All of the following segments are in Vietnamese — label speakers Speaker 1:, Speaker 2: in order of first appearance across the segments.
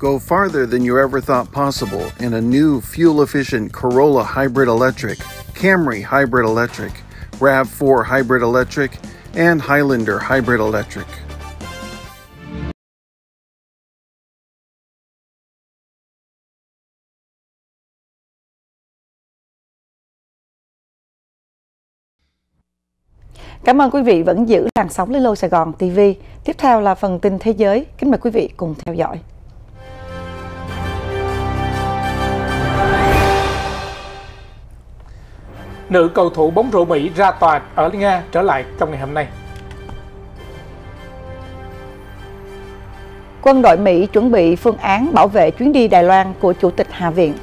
Speaker 1: Go farther than you ever thought possible in a new fuel efficient Corolla Hybrid Electric, Camry Hybrid Electric, RAV4 Hybrid Electric, and Highlander Hybrid
Speaker 2: Electric. Cảm ơn quý vị vẫn giữ làn sóng lô Sài Gòn
Speaker 1: TV. Tiếp theo là phần tin thế giới. Kính mời quý vị cùng theo dõi.
Speaker 2: nữ cầu thủ bóng rổ Mỹ ra tòa ở Nga trở lại trong ngày hôm nay.
Speaker 1: Quân đội Mỹ chuẩn bị phương án bảo vệ chuyến đi Đài Loan của Chủ tịch Hạ viện.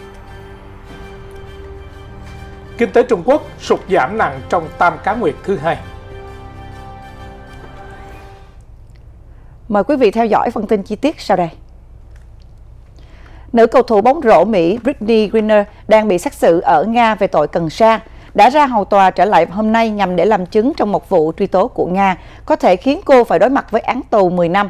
Speaker 2: Kinh tế Trung Quốc sụt giảm nặng trong tam cá nguyệt thứ hai.
Speaker 1: Mời quý vị theo dõi phần tin chi tiết sau đây. Nữ cầu thủ bóng rổ Mỹ Britney Griner đang bị xét xử ở Nga về tội cần sa đã ra hầu tòa trở lại hôm nay nhằm để làm chứng trong một vụ truy tố của Nga, có thể khiến cô phải đối mặt với án tù 10 năm.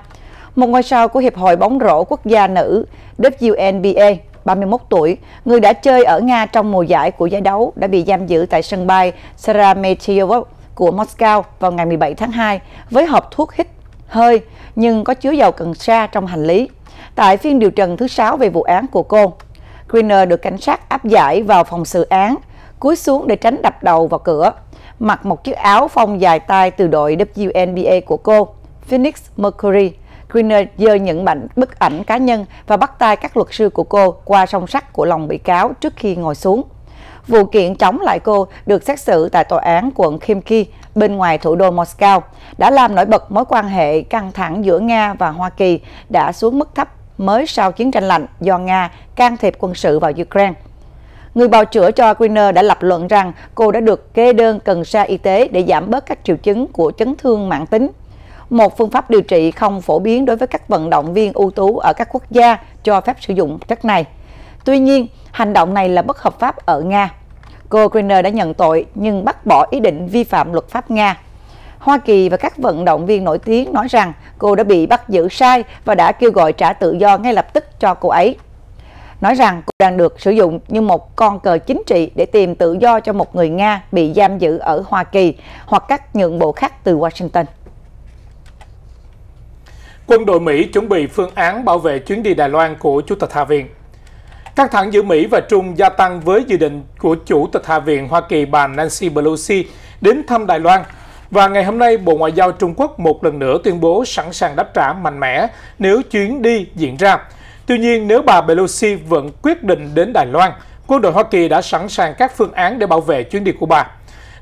Speaker 1: Một ngôi sao của Hiệp hội bóng rổ quốc gia nữ WNBA 31 tuổi, người đã chơi ở Nga trong mùa giải của giải đấu đã bị giam giữ tại sân bay Sheremetyevo của Moscow vào ngày 17 tháng 2 với hộp thuốc hít hơi nhưng có chứa dầu cần sa trong hành lý. Tại phiên điều trần thứ 6 về vụ án của cô, Greener được cảnh sát áp giải vào phòng xử án cúi xuống để tránh đập đầu vào cửa. Mặc một chiếc áo phông dài tay từ đội WNBA của cô, Phoenix Mercury. Greener dơ những bản bức ảnh cá nhân và bắt tay các luật sư của cô qua song sắt của lòng bị cáo trước khi ngồi xuống. Vụ kiện chống lại cô được xét xử tại tòa án quận Khimki bên ngoài thủ đô Moscow đã làm nổi bật mối quan hệ căng thẳng giữa Nga và Hoa Kỳ đã xuống mức thấp mới sau chiến tranh lạnh do Nga can thiệp quân sự vào Ukraine. Người bào chữa cho Greener đã lập luận rằng cô đã được kê đơn cần sa y tế để giảm bớt các triệu chứng của chấn thương mạng tính. Một phương pháp điều trị không phổ biến đối với các vận động viên ưu tú ở các quốc gia cho phép sử dụng chất này. Tuy nhiên, hành động này là bất hợp pháp ở Nga. Cô Greener đã nhận tội nhưng bác bỏ ý định vi phạm luật pháp Nga. Hoa Kỳ và các vận động viên nổi tiếng nói rằng cô đã bị bắt giữ sai và đã kêu gọi trả tự do ngay lập tức cho cô ấy nói rằng cô đang được sử dụng như một con cờ chính trị để tìm tự do cho một người Nga bị giam giữ ở Hoa Kỳ hoặc các nhượng bộ khác từ Washington.
Speaker 2: Quân đội Mỹ chuẩn bị phương án bảo vệ chuyến đi Đài Loan của Chủ tịch Hạ viện. Căng thẳng giữa Mỹ và Trung gia tăng với dự định của Chủ tịch Hạ viện Hoa Kỳ bà Nancy Pelosi đến thăm Đài Loan và ngày hôm nay, Bộ Ngoại giao Trung Quốc một lần nữa tuyên bố sẵn sàng đáp trả mạnh mẽ nếu chuyến đi diễn ra. Tuy nhiên, nếu bà Pelosi vẫn quyết định đến Đài Loan, quân đội Hoa Kỳ đã sẵn sàng các phương án để bảo vệ chuyến đi của bà.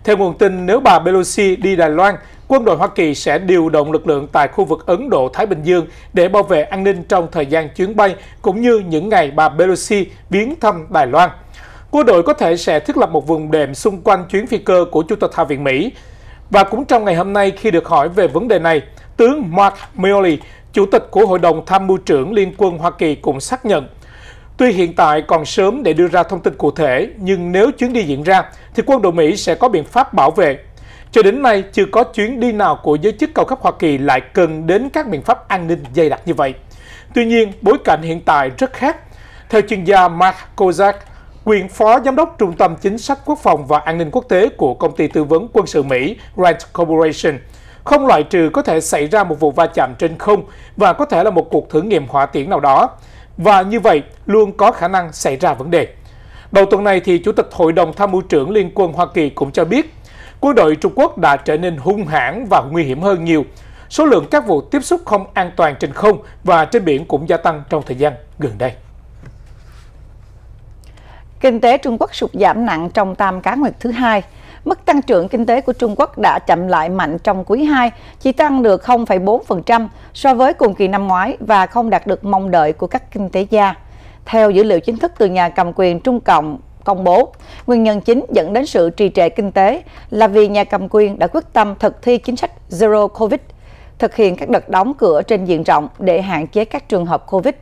Speaker 2: Theo nguồn tin, nếu bà Pelosi đi Đài Loan, quân đội Hoa Kỳ sẽ điều động lực lượng tại khu vực Ấn Độ-Thái Bình Dương để bảo vệ an ninh trong thời gian chuyến bay, cũng như những ngày bà Pelosi viếng thăm Đài Loan. Quân đội có thể sẽ thiết lập một vùng đệm xung quanh chuyến phi cơ của Chủ tịch Hạ viện Mỹ. Và cũng trong ngày hôm nay khi được hỏi về vấn đề này, tướng Mark Milley, Chủ tịch của Hội đồng Tham mưu trưởng Liên quân Hoa Kỳ cũng xác nhận, tuy hiện tại còn sớm để đưa ra thông tin cụ thể, nhưng nếu chuyến đi diễn ra, thì quân đội Mỹ sẽ có biện pháp bảo vệ. Cho đến nay, chưa có chuyến đi nào của giới chức cao cấp Hoa Kỳ lại cần đến các biện pháp an ninh dày đặc như vậy. Tuy nhiên, bối cảnh hiện tại rất khác. Theo chuyên gia Mark Kozak, quyền phó giám đốc Trung tâm Chính sách Quốc phòng và An ninh Quốc tế của công ty tư vấn quân sự Mỹ Rand Corporation – không loại trừ có thể xảy ra một vụ va chạm trên không và có thể là một cuộc thử nghiệm hỏa tiễn nào đó. Và như vậy, luôn có khả năng xảy ra vấn đề. Đầu tuần này, thì Chủ tịch Hội đồng Tham mưu trưởng Liên quân Hoa Kỳ cũng cho biết, quân đội Trung Quốc đã trở nên hung hãn và nguy hiểm hơn nhiều. Số lượng các vụ tiếp xúc không an toàn trên không và trên biển cũng gia tăng trong thời gian gần đây.
Speaker 1: Kinh tế Trung Quốc sụt giảm nặng trong tam cá nguyệt thứ hai. Mức tăng trưởng kinh tế của Trung Quốc đã chậm lại mạnh trong quý 2, chỉ tăng được 0,4% so với cùng kỳ năm ngoái và không đạt được mong đợi của các kinh tế gia. Theo dữ liệu chính thức từ nhà cầm quyền Trung Cộng công bố, nguyên nhân chính dẫn đến sự trì trệ kinh tế là vì nhà cầm quyền đã quyết tâm thực thi chính sách Zero Covid, thực hiện các đợt đóng cửa trên diện rộng để hạn chế các trường hợp Covid,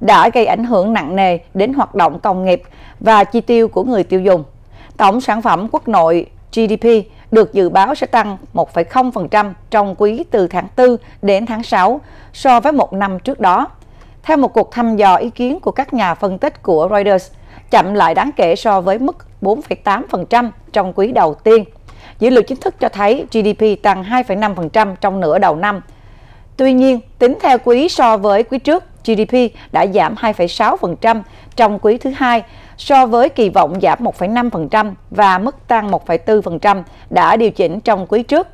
Speaker 1: đã gây ảnh hưởng nặng nề đến hoạt động công nghiệp và chi tiêu của người tiêu dùng. Tổng sản phẩm quốc nội GDP được dự báo sẽ tăng 1,0% trong quý từ tháng 4 đến tháng 6 so với một năm trước đó. Theo một cuộc thăm dò ý kiến của các nhà phân tích của Reuters, chậm lại đáng kể so với mức 4,8% trong quý đầu tiên. Dữ liệu chính thức cho thấy GDP tăng 2,5% trong nửa đầu năm. Tuy nhiên, tính theo quý so với quý trước, GDP đã giảm 2,6% trong quý thứ hai so với kỳ vọng giảm 1,5% và mức tăng 1,4% đã điều chỉnh trong quý trước.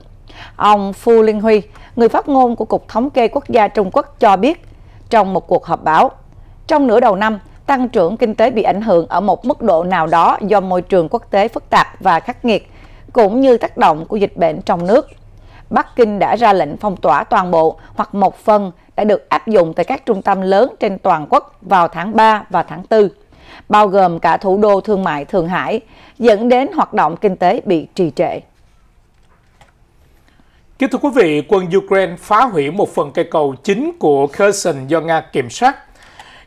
Speaker 1: Ông Phu Liên Huy, người phát ngôn của Cục Thống kê Quốc gia Trung Quốc cho biết trong một cuộc họp báo, trong nửa đầu năm, tăng trưởng kinh tế bị ảnh hưởng ở một mức độ nào đó do môi trường quốc tế phức tạp và khắc nghiệt, cũng như tác động của dịch bệnh trong nước. Bắc Kinh đã ra lệnh phong tỏa toàn bộ hoặc một phần đã được áp dụng tại các trung tâm lớn trên toàn quốc vào tháng 3 và tháng 4 bao gồm cả thủ đô thương mại Thượng Hải, dẫn đến hoạt động kinh tế bị trì trệ.
Speaker 2: Kính thưa quý vị, quân Ukraine phá hủy một phần cây cầu chính của Kherson do Nga kiểm soát.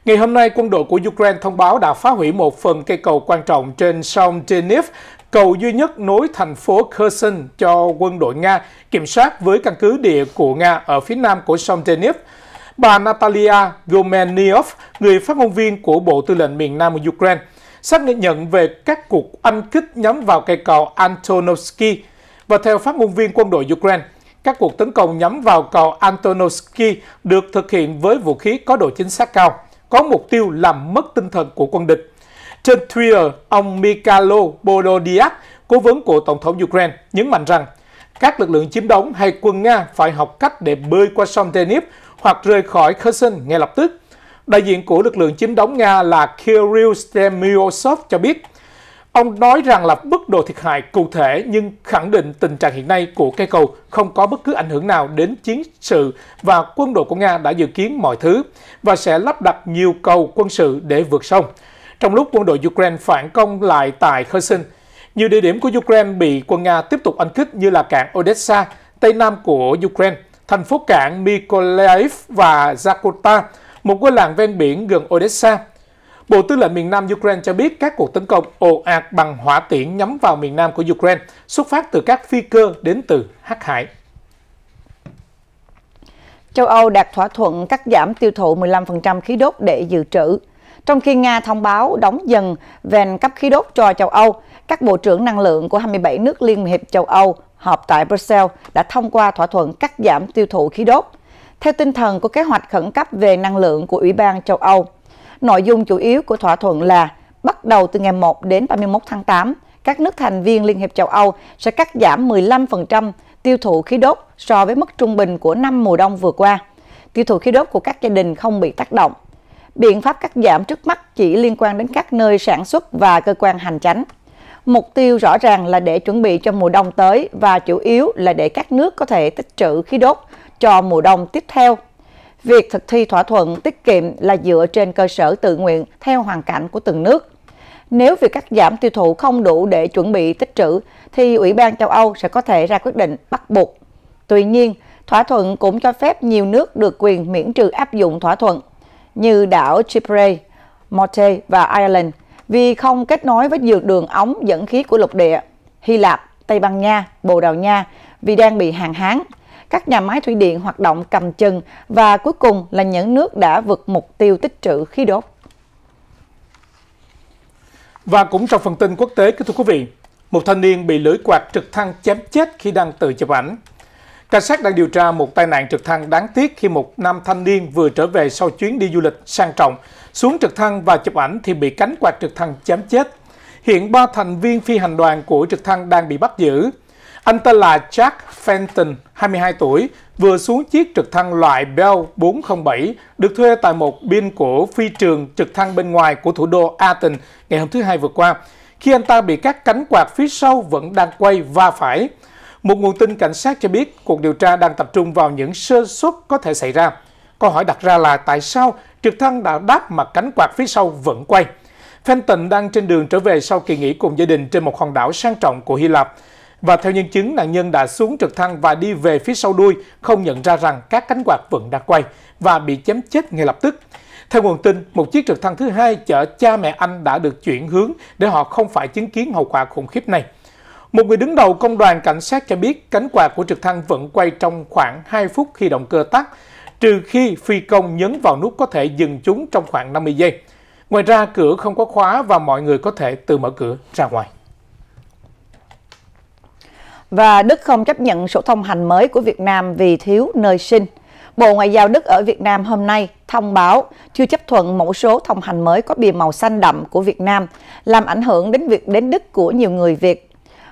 Speaker 2: Ngày hôm nay, quân đội của Ukraine thông báo đã phá hủy một phần cây cầu quan trọng trên sông Dnipro, cầu duy nhất nối thành phố Kherson cho quân đội Nga kiểm soát với căn cứ địa của Nga ở phía nam của sông Dnipro bà Natalia Gomeniov, người phát ngôn viên của Bộ Tư lệnh miền Nam của Ukraine, xác nhận về các cuộc anh kích nhắm vào cây cầu Antonovsky. Và theo phát ngôn viên quân đội Ukraine, các cuộc tấn công nhắm vào cầu Antonovsky được thực hiện với vũ khí có độ chính xác cao, có mục tiêu làm mất tinh thần của quân địch. Trên Twitter, ông Mikhailo Bolodyak, cố vấn của Tổng thống Ukraine, nhấn mạnh rằng các lực lượng chiếm đóng hay quân Nga phải học cách để bơi qua sông Denib hoặc rời khỏi Kherson ngay lập tức. Đại diện của lực lượng chiếm đóng Nga là Kirill Stemyosov cho biết, ông nói rằng là mức độ thiệt hại cụ thể nhưng khẳng định tình trạng hiện nay của cây cầu không có bất cứ ảnh hưởng nào đến chiến sự và quân đội của Nga đã dự kiến mọi thứ và sẽ lắp đặt nhiều cầu quân sự để vượt sông. Trong lúc quân đội Ukraine phản công lại tại Kherson, nhiều địa điểm của Ukraine bị quân Nga tiếp tục anh kích như là cảng Odessa, tây nam của Ukraine thành phố cảng Mykolaiv và Zakota, một ngôi làng ven biển gần Odessa. Bộ Tư lệnh miền Nam Ukraine cho biết các cuộc tấn công ồ ạt bằng hỏa tiễn nhắm vào miền Nam của Ukraine xuất phát từ các phi cơ đến từ Hắc Hải.
Speaker 1: Châu Âu đạt thỏa thuận cắt giảm tiêu thụ 15% khí đốt để dự trữ. Trong khi Nga thông báo đóng dần vành cấp khí đốt cho châu Âu, các bộ trưởng năng lượng của 27 nước Liên hiệp châu Âu họp tại Brussels đã thông qua thỏa thuận cắt giảm tiêu thụ khí đốt theo tinh thần của kế hoạch khẩn cấp về năng lượng của Ủy ban châu Âu. Nội dung chủ yếu của thỏa thuận là bắt đầu từ ngày 1 đến 31 tháng 8, các nước thành viên Liên hiệp châu Âu sẽ cắt giảm 15% tiêu thụ khí đốt so với mức trung bình của năm mùa đông vừa qua. Tiêu thụ khí đốt của các gia đình không bị tác động biện pháp cắt giảm trước mắt chỉ liên quan đến các nơi sản xuất và cơ quan hành chánh. Mục tiêu rõ ràng là để chuẩn bị cho mùa đông tới và chủ yếu là để các nước có thể tích trữ khí đốt cho mùa đông tiếp theo. Việc thực thi thỏa thuận tiết kiệm là dựa trên cơ sở tự nguyện theo hoàn cảnh của từng nước. Nếu việc cắt giảm tiêu thụ không đủ để chuẩn bị tích trữ, thì Ủy ban châu Âu sẽ có thể ra quyết định bắt buộc. Tuy nhiên, thỏa thuận cũng cho phép nhiều nước được quyền miễn trừ áp dụng thỏa thuận như đảo Chipre, Morte và Ireland vì không kết nối với dược đường ống dẫn khí của lục địa Hy Lạp, Tây Ban Nha, Bồ Đào Nha vì đang bị hàng hán. Các nhà máy thủy điện hoạt động cầm chừng và cuối cùng là những nước đã vượt mục tiêu tích trữ khí đốt.
Speaker 2: Và cũng trong phần tin quốc tế, kính thưa quý vị, một thanh niên bị lưỡi quạt trực thăng chém chết khi đang tự chụp ảnh. Cảnh sát đang điều tra một tai nạn trực thăng đáng tiếc khi một nam thanh niên vừa trở về sau chuyến đi du lịch sang trọng. Xuống trực thăng và chụp ảnh thì bị cánh quạt trực thăng chém chết. Hiện ba thành viên phi hành đoàn của trực thăng đang bị bắt giữ. Anh tên là Jack Fenton, 22 tuổi, vừa xuống chiếc trực thăng loại Bell 407 được thuê tại một biên của phi trường trực thăng bên ngoài của thủ đô Athens ngày hôm thứ Hai vừa qua, khi anh ta bị các cánh quạt phía sau vẫn đang quay va phải. Một nguồn tin cảnh sát cho biết cuộc điều tra đang tập trung vào những sơ suất có thể xảy ra. Câu hỏi đặt ra là tại sao trực thăng đã đáp mà cánh quạt phía sau vẫn quay? Fenton đang trên đường trở về sau kỳ nghỉ cùng gia đình trên một hòn đảo sang trọng của Hy Lạp. Và theo nhân chứng, nạn nhân đã xuống trực thăng và đi về phía sau đuôi, không nhận ra rằng các cánh quạt vẫn đang quay và bị chém chết ngay lập tức. Theo nguồn tin, một chiếc trực thăng thứ hai chở cha mẹ anh đã được chuyển hướng để họ không phải chứng kiến hậu quả khủng khiếp này. Một người đứng đầu công đoàn cảnh sát cho biết cánh quạt của trực thăng vẫn quay trong khoảng 2 phút khi động cơ tắt, trừ khi phi công nhấn vào nút có thể dừng chúng trong khoảng 50 giây. Ngoài ra, cửa không có khóa và mọi người có thể tự mở cửa ra ngoài.
Speaker 1: Và Đức không chấp nhận sổ thông hành mới của Việt Nam vì thiếu nơi sinh. Bộ Ngoại giao Đức ở Việt Nam hôm nay thông báo chưa chấp thuận mẫu số thông hành mới có bìa màu xanh đậm của Việt Nam, làm ảnh hưởng đến việc đến Đức của nhiều người Việt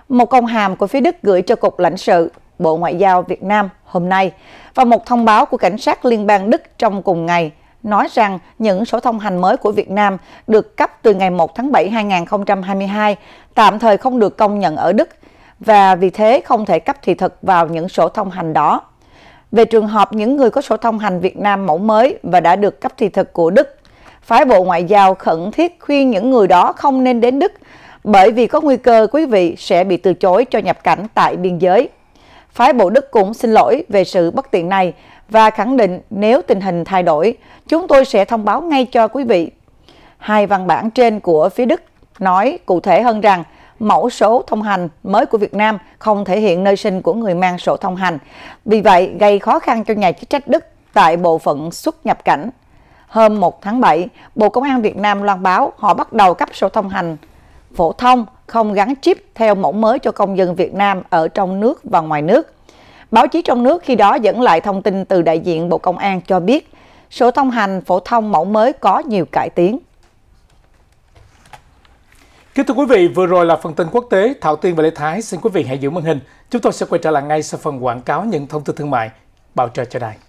Speaker 1: một công hàm của phía Đức gửi cho Cục lãnh sự Bộ Ngoại giao Việt Nam hôm nay và một thông báo của cảnh sát liên bang Đức trong cùng ngày nói rằng những sổ thông hành mới của Việt Nam được cấp từ ngày 1 tháng 7 2022 tạm thời không được công nhận ở Đức và vì thế không thể cấp thị thực vào những sổ thông hành đó. Về trường hợp những người có sổ thông hành Việt Nam mẫu mới và đã được cấp thị thực của Đức, phái Bộ Ngoại giao khẩn thiết khuyên những người đó không nên đến Đức bởi vì có nguy cơ quý vị sẽ bị từ chối cho nhập cảnh tại biên giới. Phái Bộ Đức cũng xin lỗi về sự bất tiện này và khẳng định nếu tình hình thay đổi, chúng tôi sẽ thông báo ngay cho quý vị. Hai văn bản trên của phía Đức nói cụ thể hơn rằng mẫu số thông hành mới của Việt Nam không thể hiện nơi sinh của người mang sổ thông hành, vì vậy gây khó khăn cho nhà chức trách Đức tại bộ phận xuất nhập cảnh. Hôm 1 tháng 7, Bộ Công an Việt Nam loan báo họ bắt đầu cấp sổ thông hành phổ thông không gắn chip theo mẫu mới cho công dân Việt Nam ở trong nước và ngoài nước. Báo chí trong nước khi đó dẫn lại thông tin từ đại diện Bộ Công an cho biết số thông hành phổ thông mẫu mới có nhiều cải tiến.
Speaker 2: Kính thưa quý vị, vừa rồi là phần tin quốc tế. Thảo Tiên và Lê Thái xin quý vị hãy giữ màn hình. Chúng tôi sẽ quay trở lại ngay sau phần quảng cáo những thông tin thương mại. Bảo trợ cho đài.